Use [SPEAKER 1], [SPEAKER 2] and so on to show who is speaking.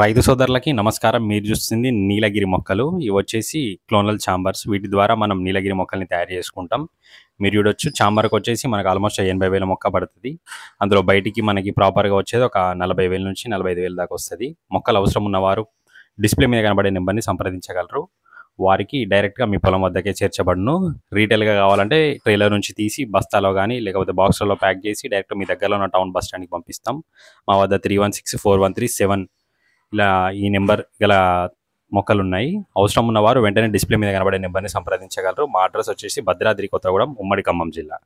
[SPEAKER 1] రైతు సోదరులకి నమస్కారం మీరు చూస్తుంది నీలగిరి మొక్కలు ఇవి వచ్చేసి క్లోనల్ చాంబర్స్ వీటి ద్వారా మనం నీలగిరి మొక్కల్ని తయారు చేసుకుంటాం మీరు చూడొచ్చు ఛాంబర్కి వచ్చేసి మనకు ఆల్మోస్ట్ ఎనభై వేల మొక్క పడుతుంది అందులో బయటికి మనకి ప్రాపర్గా వచ్చేది ఒక నలభై వేల నుంచి నలభై ఐదు వేల దాకా వస్తుంది మొక్కలు అవసరం ఉన్నవారు డిస్ప్లే మీద కనబడే నెంబర్ని సంప్రదించగలరు వారికి డైరెక్ట్గా మీ పొలం వద్దకే చేర్చబడును రీటైల్గా కావాలంటే ట్రైలర్ నుంచి తీసి బస్తాలో కానీ లేకపోతే బాక్స్లలో ప్యాక్ చేసి డైరెక్ట్ మీ దగ్గరలో ఉన్న టౌన్ బస్ స్టాండ్కి పంపిస్తాం మా వద్ద three one six four one three seven ఇలా ఈ నెంబర్ గల మొక్కలు ఉన్నాయి అవసరం ఉన్నవారు వెంటనే డిస్ప్లే మీద కనబడే నెంబర్ని సంప్రదించగలరు మా అడ్రస్ వచ్చేసి భద్రాద్రి కొత్తగూడెం ఉమ్మడి ఖమ్మం జిల్లా